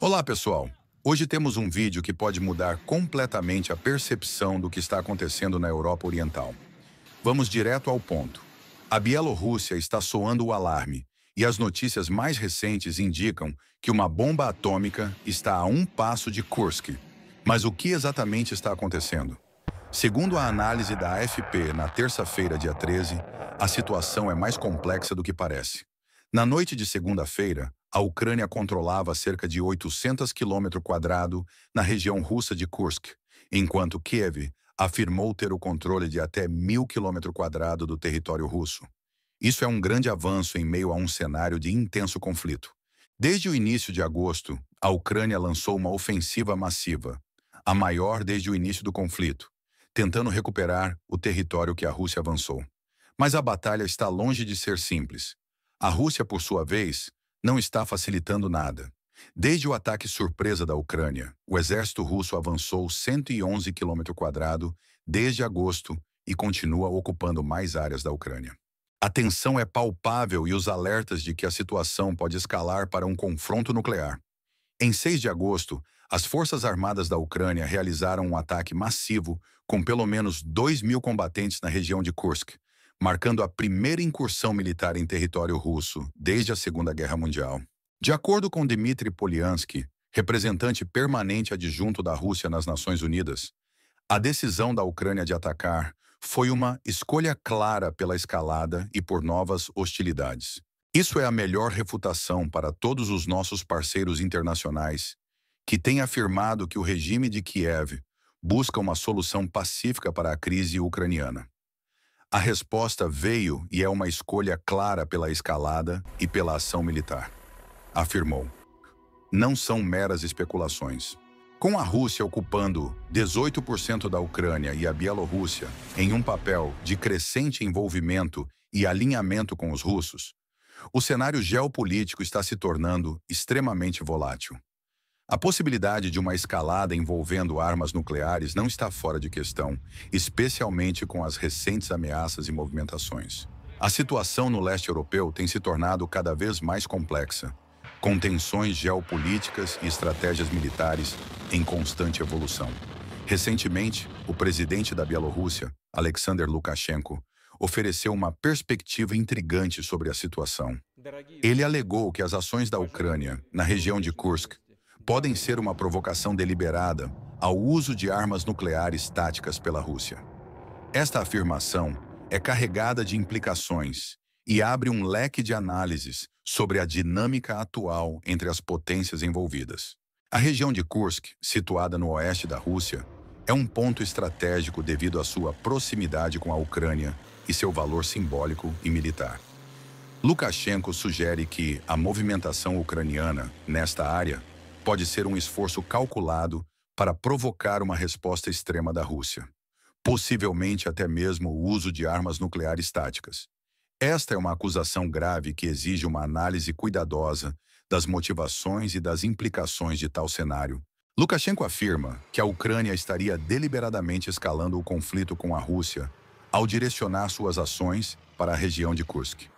Olá, pessoal! Hoje temos um vídeo que pode mudar completamente a percepção do que está acontecendo na Europa Oriental. Vamos direto ao ponto. A Bielorrússia está soando o alarme e as notícias mais recentes indicam que uma bomba atômica está a um passo de Kursk. Mas o que exatamente está acontecendo? Segundo a análise da AFP na terça-feira, dia 13, a situação é mais complexa do que parece. Na noite de segunda-feira, a Ucrânia controlava cerca de 800 km na região russa de Kursk, enquanto Kiev afirmou ter o controle de até 1.000 km do território russo. Isso é um grande avanço em meio a um cenário de intenso conflito. Desde o início de agosto, a Ucrânia lançou uma ofensiva massiva, a maior desde o início do conflito, tentando recuperar o território que a Rússia avançou. Mas a batalha está longe de ser simples. A Rússia, por sua vez, não está facilitando nada. Desde o ataque surpresa da Ucrânia, o exército russo avançou 111 km desde agosto e continua ocupando mais áreas da Ucrânia. A tensão é palpável e os alertas de que a situação pode escalar para um confronto nuclear. Em 6 de agosto, as Forças Armadas da Ucrânia realizaram um ataque massivo com pelo menos 2 mil combatentes na região de Kursk, marcando a primeira incursão militar em território russo desde a Segunda Guerra Mundial. De acordo com Dmitry Polyansky, representante permanente adjunto da Rússia nas Nações Unidas, a decisão da Ucrânia de atacar foi uma escolha clara pela escalada e por novas hostilidades. Isso é a melhor refutação para todos os nossos parceiros internacionais que têm afirmado que o regime de Kiev busca uma solução pacífica para a crise ucraniana. A resposta veio e é uma escolha clara pela escalada e pela ação militar, afirmou. Não são meras especulações. Com a Rússia ocupando 18% da Ucrânia e a Bielorrússia em um papel de crescente envolvimento e alinhamento com os russos, o cenário geopolítico está se tornando extremamente volátil. A possibilidade de uma escalada envolvendo armas nucleares não está fora de questão, especialmente com as recentes ameaças e movimentações. A situação no leste europeu tem se tornado cada vez mais complexa, com tensões geopolíticas e estratégias militares em constante evolução. Recentemente, o presidente da Bielorrússia, Alexander Lukashenko, ofereceu uma perspectiva intrigante sobre a situação. Ele alegou que as ações da Ucrânia, na região de Kursk, podem ser uma provocação deliberada ao uso de armas nucleares táticas pela Rússia. Esta afirmação é carregada de implicações e abre um leque de análises sobre a dinâmica atual entre as potências envolvidas. A região de Kursk, situada no oeste da Rússia, é um ponto estratégico devido à sua proximidade com a Ucrânia e seu valor simbólico e militar. Lukashenko sugere que a movimentação ucraniana nesta área pode ser um esforço calculado para provocar uma resposta extrema da Rússia, possivelmente até mesmo o uso de armas nucleares táticas. Esta é uma acusação grave que exige uma análise cuidadosa das motivações e das implicações de tal cenário. Lukashenko afirma que a Ucrânia estaria deliberadamente escalando o conflito com a Rússia ao direcionar suas ações para a região de Kursk.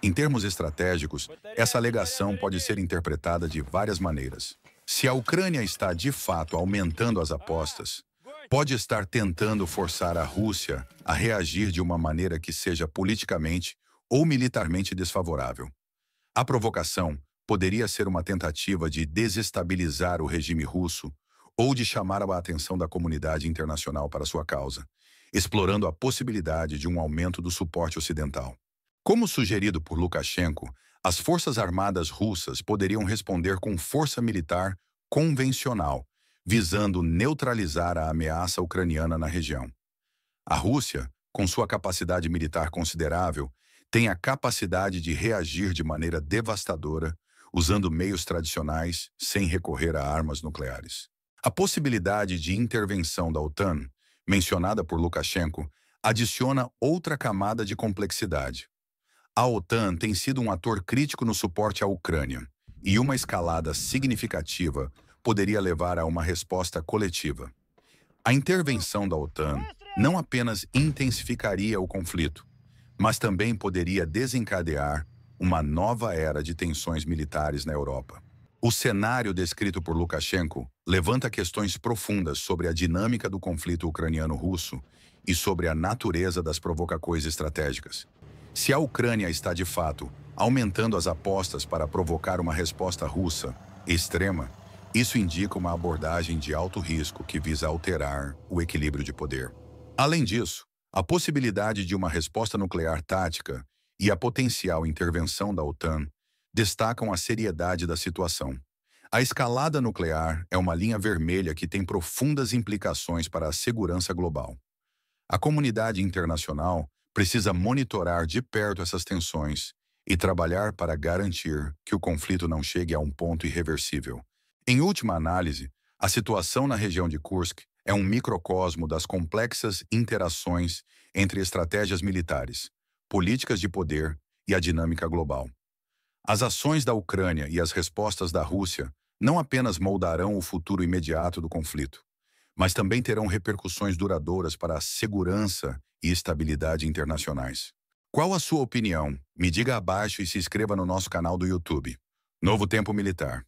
Em termos estratégicos, essa alegação pode ser interpretada de várias maneiras. Se a Ucrânia está de fato aumentando as apostas, pode estar tentando forçar a Rússia a reagir de uma maneira que seja politicamente ou militarmente desfavorável. A provocação poderia ser uma tentativa de desestabilizar o regime russo ou de chamar a atenção da comunidade internacional para sua causa, explorando a possibilidade de um aumento do suporte ocidental. Como sugerido por Lukashenko, as forças armadas russas poderiam responder com força militar convencional, visando neutralizar a ameaça ucraniana na região. A Rússia, com sua capacidade militar considerável, tem a capacidade de reagir de maneira devastadora, usando meios tradicionais, sem recorrer a armas nucleares. A possibilidade de intervenção da OTAN, mencionada por Lukashenko, adiciona outra camada de complexidade. A OTAN tem sido um ator crítico no suporte à Ucrânia, e uma escalada significativa poderia levar a uma resposta coletiva. A intervenção da OTAN não apenas intensificaria o conflito, mas também poderia desencadear uma nova era de tensões militares na Europa. O cenário descrito por Lukashenko levanta questões profundas sobre a dinâmica do conflito ucraniano-russo e sobre a natureza das provocações estratégicas. Se a Ucrânia está de fato aumentando as apostas para provocar uma resposta russa extrema, isso indica uma abordagem de alto risco que visa alterar o equilíbrio de poder. Além disso, a possibilidade de uma resposta nuclear tática e a potencial intervenção da OTAN destacam a seriedade da situação. A escalada nuclear é uma linha vermelha que tem profundas implicações para a segurança global. A comunidade internacional precisa monitorar de perto essas tensões e trabalhar para garantir que o conflito não chegue a um ponto irreversível. Em última análise, a situação na região de Kursk é um microcosmo das complexas interações entre estratégias militares, políticas de poder e a dinâmica global. As ações da Ucrânia e as respostas da Rússia não apenas moldarão o futuro imediato do conflito, mas também terão repercussões duradouras para a segurança e estabilidade internacionais. Qual a sua opinião? Me diga abaixo e se inscreva no nosso canal do YouTube. Novo Tempo Militar.